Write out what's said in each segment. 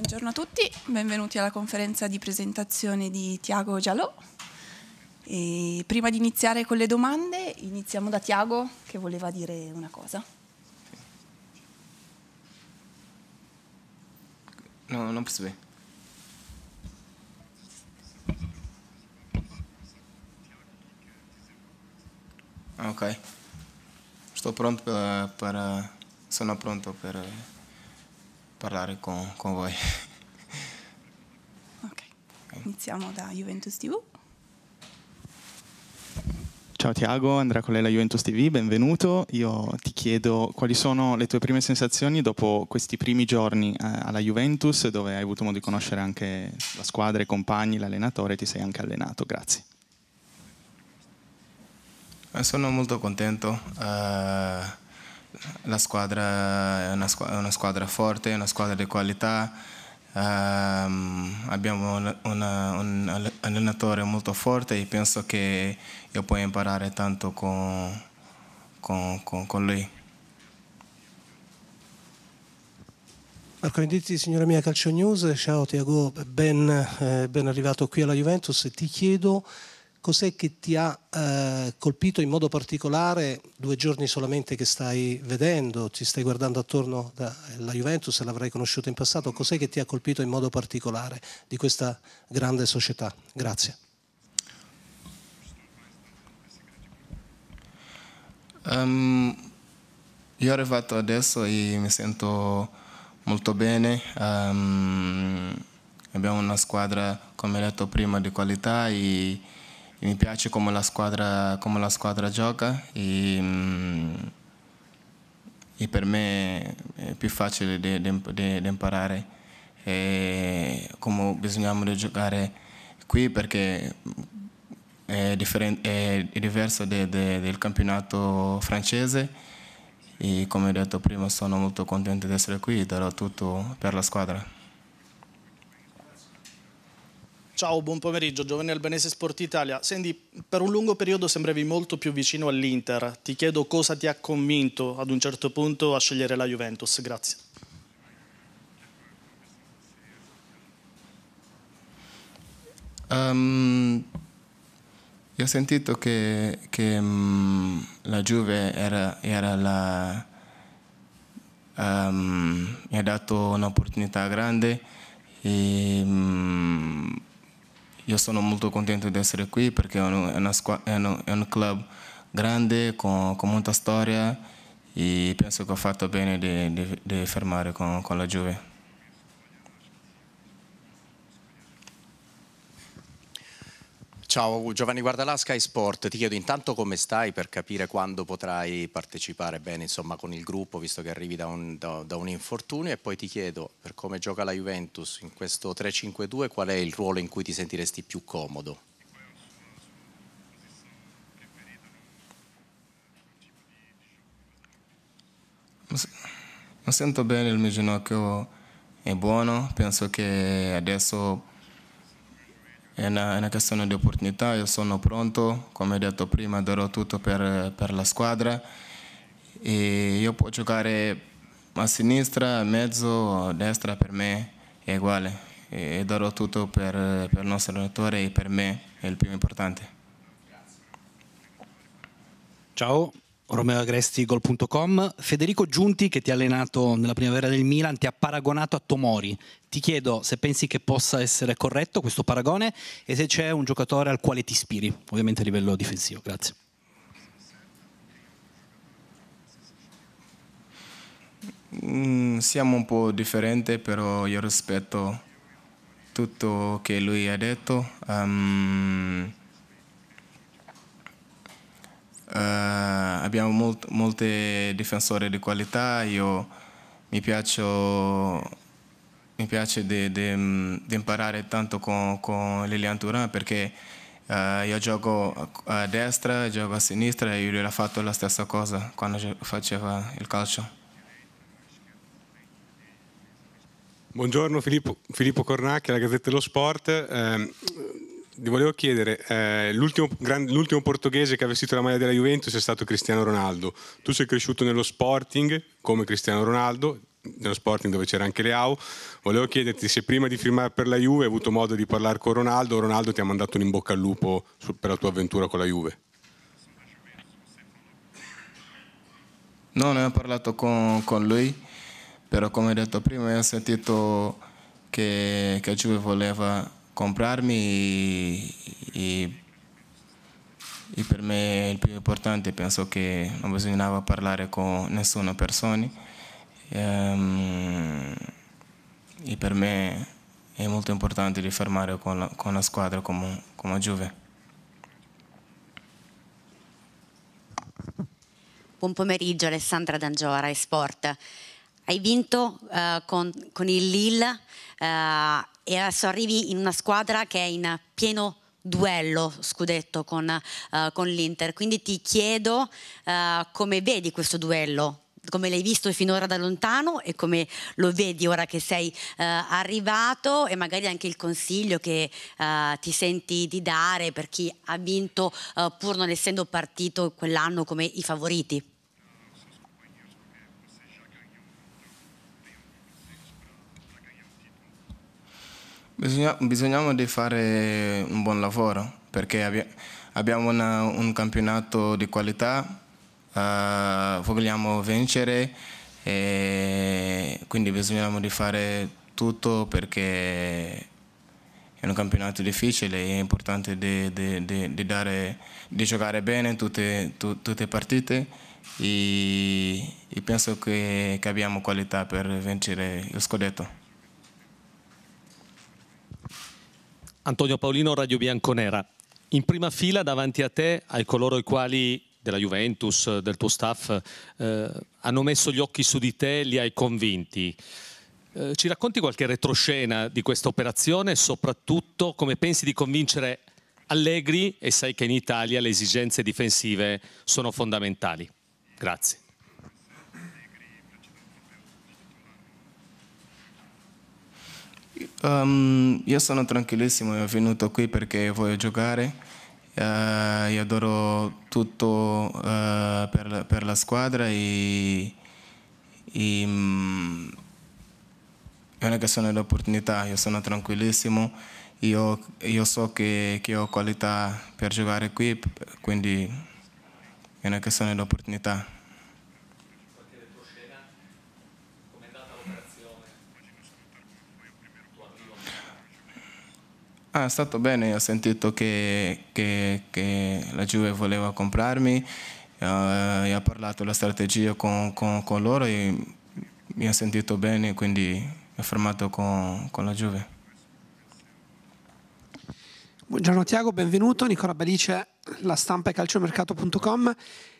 Buongiorno a tutti, benvenuti alla conferenza di presentazione di Tiago Giallo. E prima di iniziare con le domande, iniziamo da Tiago che voleva dire una cosa. No, non posso bene. Ah, ok, sto pronto per, per sono pronto per parlare con, con voi. Ok, iniziamo da Juventus TV. Ciao Tiago, Andrea Colella Juventus TV, benvenuto. Io ti chiedo quali sono le tue prime sensazioni dopo questi primi giorni eh, alla Juventus, dove hai avuto modo di conoscere anche la squadra, i compagni, l'allenatore, ti sei anche allenato. Grazie. Eh, sono molto contento. Uh la squadra è una, squ- una squadra forte, una squadra di qualità, Um, abbiamo una, un allenatore molto forte e penso che io puoi imparare tanto con, con, con, con lui. Marco Venditti, signora mia Calcio News, ciao Tiago, ben, eh, ben arrivato qui alla Juventus. Ti chiedo cos'è che ti ha eh, colpito in modo particolare due giorni solamente che stai vedendo, ti stai guardando attorno alla Juventus, l'avrai conosciuto in passato, cos'è che ti ha colpito in modo particolare di questa grande società? Grazie. Um, io arrivato adesso e mi sento molto bene. Um, abbiamo una squadra, come detto prima, di qualità e mi piace come la squadra, come la squadra gioca e, mm, e, per me è più facile da imparare e come bisogna giocare qui perché mm, è, è, è diverso de, de, del campionato francese e come ho detto prima sono molto contento di essere qui e darò tutto per la squadra. Ciao, buon pomeriggio, giovane Albanese Sport Italia. Senti, per un lungo periodo sembravi molto più vicino all'Inter. Ti chiedo cosa ti ha convinto ad un certo punto a scegliere la Juventus. Grazie. Um, io ho sentito che, che um, la Juve era, era la, um, mi ha dato un'opportunità grande e mm, io sono molto contento di essere qui perché è, una, è, una, è un club grande con, con, molta storia e penso che ho fatto bene di, di, di fermare con, con la Juve. Ciao Giovanni Guardalà, Sky Sport. Ti chiedo intanto come stai per capire quando potrai partecipare bene insomma, con il gruppo, visto che arrivi da un, da, da un, infortunio, e poi ti chiedo per come gioca la Juventus in questo 3-5-2 qual è il ruolo in cui ti sentiresti più comodo? Mi sento bene, il mio ginocchio è buono, penso che adesso è una, è una questione di opportunità, io sono pronto, come ho detto prima darò tutto per, per la squadra e io posso giocare a sinistra, a mezzo, a destra per me è uguale e darò tutto per, per il nostro allenatore e per me è il più importante. Ciao romeoagresti.com. Federico Giunti, che ti ha allenato nella primavera del Milan, ti ha paragonato a Tomori. Ti chiedo se pensi che possa essere corretto questo paragone e se c'è un giocatore al quale ti ispiri, ovviamente a livello difensivo. Grazie. Mm, siamo un po' differenti, però io rispetto tutto che lui ha detto. Um, Uh, abbiamo molt, molte difensori di qualità, io mi, piaccio, mi piace di imparare tanto con, con Lilian Turan perché uh, io gioco a destra, gioco a sinistra e lui ha fatto la stessa cosa quando faceva il calcio. Buongiorno Filippo, Filippo Cornacchi, alla Gazzetta dello Sport. Eh, ti volevo chiedere, eh, l'ultimo, gran, l'ultimo, portoghese che ha vestito la maglia della Juventus è stato Cristiano Ronaldo. Tu sei cresciuto nello Sporting come Cristiano Ronaldo, nello Sporting dove c'era anche Leao. Volevo chiederti se prima di firmare per la Juve hai avuto modo di parlare con Ronaldo o Ronaldo ti ha mandato un in bocca al lupo su, per la tua avventura con la Juve. No, ne ho parlato con, con lui, però come detto prima ho sentito che, che Juve voleva comprarmi e, e, per me il più importante, penso che non bisognava parlare con nessuna persona e, ehm, e per me è molto importante rifermare con la, con la squadra come, come Juve. Buon pomeriggio Alessandra D'Angiora, Sport. Hai vinto uh, con, con, il Lille uh, e adesso arrivi in una squadra che è in pieno duello scudetto con, uh, con l'Inter. Quindi ti chiedo uh, come vedi questo duello, come l'hai visto finora da lontano e come lo vedi ora che sei uh, arrivato e magari anche il consiglio che ti senti di dare per chi ha vinto pur non essendo partito quell'anno come i favoriti. Bisogna, bisognava di fare un buon lavoro perché abbiamo una, un campionato di qualità, uh, vogliamo vincere e quindi bisognava di fare tutto perché è un campionato difficile, è importante di, di, di, di dare, giocare bene tutte, tu, tutte le partite e, e penso che, che abbiamo qualità per vincere lo scudetto. Antonio Paolino, Radio Bianconera. In prima fila davanti a te, ai coloro i quali della Juventus, del tuo staff, eh, hanno messo gli occhi su di te, li hai convinti. Eh, ci racconti qualche retroscena di questa operazione e soprattutto come pensi di convincere Allegri e sai che in Italia le esigenze difensive sono fondamentali. Grazie. Um, io sono tranquillissimo, io sono venuto qui perché voglio giocare. Uh, io adoro tutto uh, per, la, per, la, squadra e, e um, è una questione di opportunità, io sono tranquillissimo, io, io so che, che, ho qualità per giocare qui, quindi è una questione di opportunità. Ah, è stato bene, ho sentito che, che, che la Juve voleva comprarmi uh, e ha parlato la strategia con, con, con, loro e mi ha sentito bene, quindi mi ha fermato con, con la Juve. Buongiorno Tiago, benvenuto. Nicola Balice, la stampa e calciomercato.com.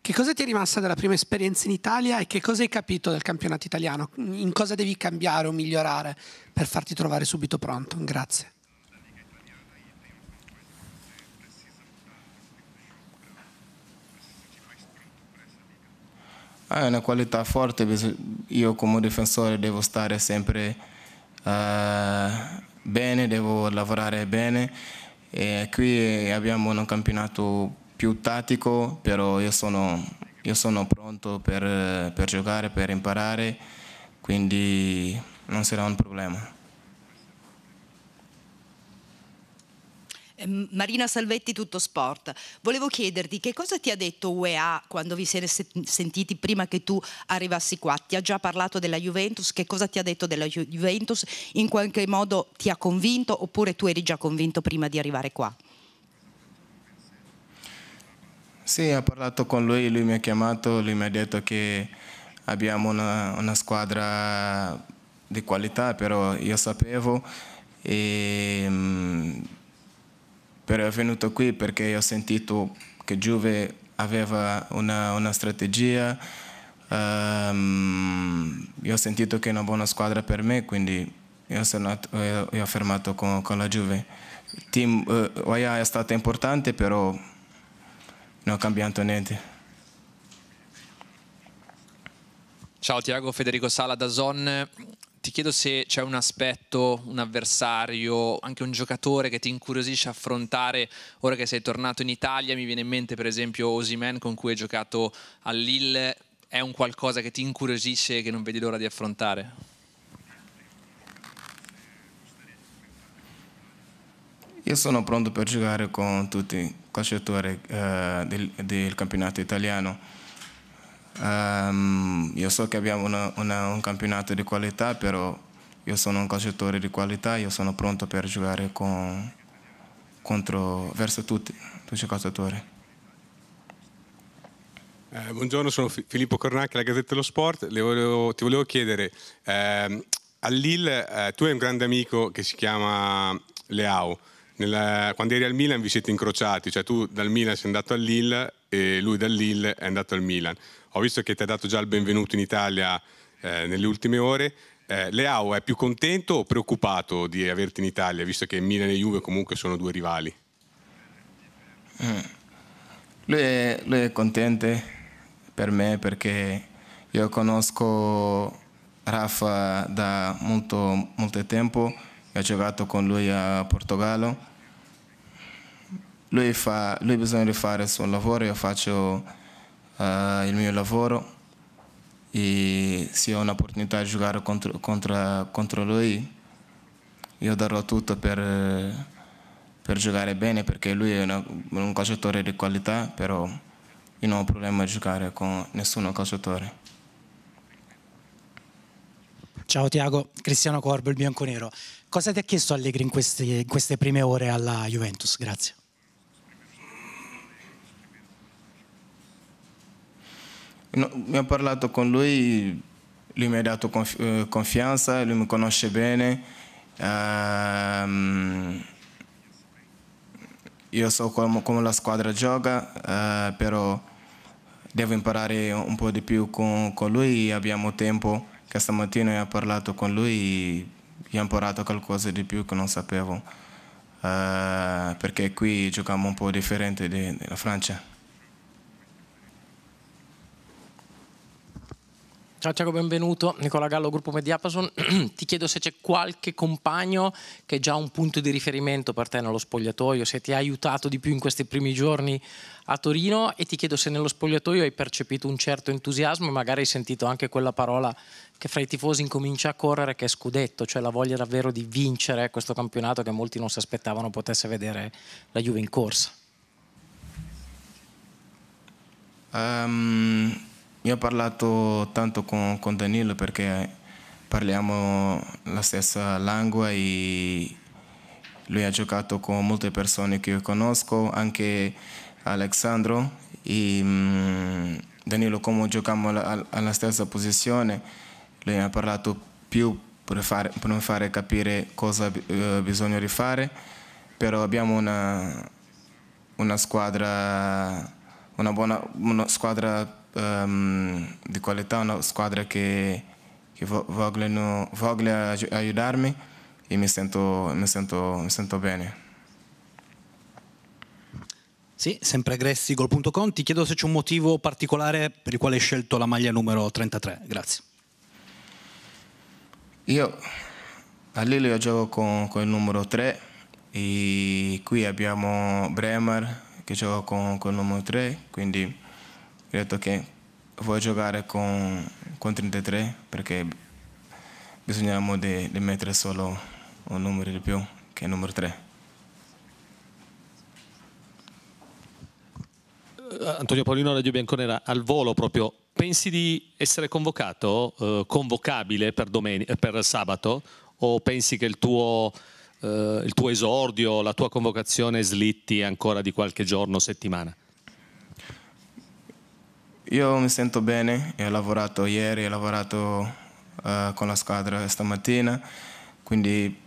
Che cosa ti è rimasta della prima esperienza in Italia e che cosa hai capito del campionato italiano? In cosa devi cambiare o migliorare per farti trovare subito pronto? Grazie. Ah, è una qualità forte, io come difensore devo stare sempre uh, bene, devo lavorare bene e qui abbiamo un campionato più tattico, però io sono, io sono pronto per, per giocare, per imparare, quindi non sarà un problema. Ehm, Marina Salvetti, Tutto Sport. Volevo chiederti che cosa ti ha detto UEA quando vi siete sentiti prima che tu arrivassi qua? Ti ha già parlato della Juventus? Che cosa ti ha detto della Juventus? In qualche modo ti ha convinto oppure tu eri già convinto prima di arrivare qua? Sì, ho parlato con lui, lui mi ha chiamato, lui mi ha detto che abbiamo una, una squadra di qualità, però io sapevo e mm, però è venuto qui perché ho sentito che Juve aveva una, una strategia, um, io ho sentito che è una buona squadra per me, quindi io sono nato, io, eh, io ho fermato con, con, la Juve. Il team uh, è stato importante, però non ho cambiato niente. Ciao Tiago, Federico Sala da Zon ti chiedo se c'è un aspetto, un avversario, anche un giocatore che ti incuriosisce affrontare ora che sei tornato in Italia. Mi viene in mente per esempio Osimen con cui hai giocato a Lille. È un qualcosa che ti incuriosisce e che non vedi l'ora di affrontare? Io sono pronto per giocare con tutti i calciatori eh, del, del, campionato italiano. Um, io so che abbiamo una, una, un campionato di qualità, però io sono un calciatore di qualità, io sono pronto per giocare con, contro, verso tutti, tutti i calciatori. Eh, buongiorno, sono Filippo Cornacchi, la Gazzetta dello Sport. Volevo, ti volevo chiedere, ehm, a Lille eh, tu hai un grande amico che si chiama Leao. Nella, quando eri al Milan vi siete incrociati, cioè tu dal Milan sei andato al Lille e lui dall'Ille è andato al Milan. Ho visto che ti ha dato già il benvenuto in Italia eh, nelle ultime ore. Eh, Leao è più contento o preoccupato di averti in Italia, visto che Milan e Juve comunque sono due rivali? Mm. Lui, è, lui, è, contento per me perché io conosco Rafa da molto, molto tempo, ho giocato con lui a Portogallo lui, fa, lui bisogna fare il suo lavoro, io faccio uh, il mio lavoro e se ho un'opportunità di giocare contro, contro, contro, lui io darò tutto per, per giocare bene perché lui è una, un calciatore di qualità, però io non ho problema a giocare con nessun calciatore. Ciao Tiago, Cristiano Corbo, il bianconero. Cosa ti ha chiesto Allegri in queste, in queste prime ore alla Juventus? Grazie. No, mi ho parlato con lui, lui mi ha dato conf- eh, confianza, lui mi conosce bene. Um, io so come, come, la squadra gioca, uh, però devo imparare un po' di più con, con lui. Abbiamo tempo questa mattina ho parlato con lui e ho imparato qualcosa di più che non sapevo, uh, perché qui giochiamo un po' differente dalla Francia. Ciao Tiago, benvenuto. Nicola Gallo, gruppo Mediapason. Ti chiedo se c'è qualche compagno che è già un punto di riferimento per te nello spogliatoio, se ti ha aiutato di più in questi primi giorni a Torino e ti chiedo se nello spogliatoio hai percepito un certo entusiasmo e magari hai sentito anche quella parola che fra i tifosi incomincia a correre che è scudetto, cioè la voglia davvero di vincere questo campionato che molti non si aspettavano potesse vedere la Juve in corsa. Um io ho parlato tanto con, con Danilo perché parliamo la stessa lingua e lui ha giocato con molte persone che io conosco, anche Alessandro e mm, Danilo come giochiamo alla, stessa posizione, lui ha parlato più per, fare, per fare capire cosa eh, bisogna rifare, però abbiamo una, una squadra, una buona una squadra um, di qualità, una squadra che, che vogliono, vogliono aiutarmi e mi sento, mi sento, mi sento bene. Sì, sempre aggressigol.com. Ti chiedo se c'è un motivo particolare per il quale hai scelto la maglia numero 33. Grazie. Io a Lille io gioco con, con, il numero 3 e qui abbiamo Bremer che gioca con, con il numero 3, quindi gli ho detto che vuoi giocare con, con 33 perché bisognava di, di, mettere solo un numero di più che il numero 3. Eh, Antonio Paolino, Radio Bianconera, al volo proprio, pensi di essere convocato, eh, convocabile per, domenica, eh, per sabato o pensi che il tuo, eh, il tuo esordio, la tua convocazione slitti ancora di qualche giorno, settimana? Io mi sento bene, ho lavorato ieri, ho lavorato uh, con la squadra stamattina, quindi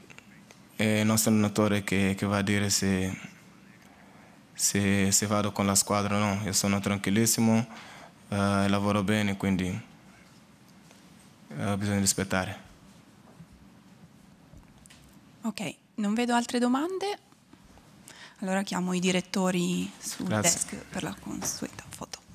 è il nostro allenatore che, che va a dire se, se, se, vado con la squadra o no. Io sono tranquillissimo, uh, lavoro bene, quindi uh, bisogna rispettare. Ok, non vedo altre domande. Allora chiamo i direttori sul Grazie. desk per la consueta foto.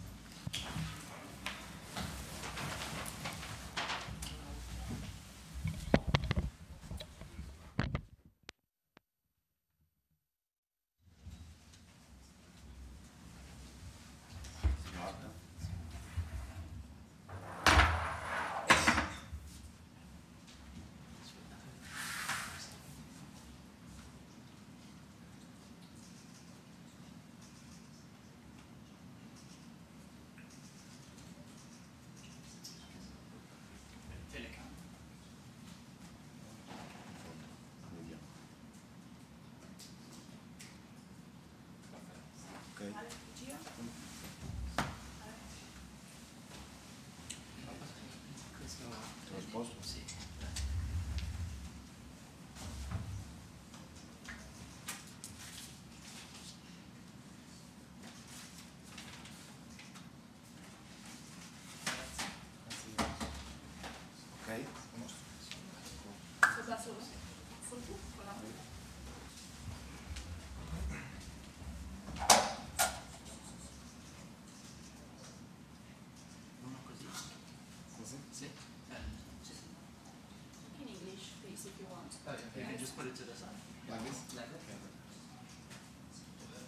You can just put it to the side. Like this? Like this. Okay.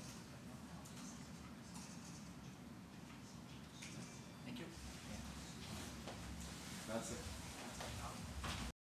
Thank you. That's it.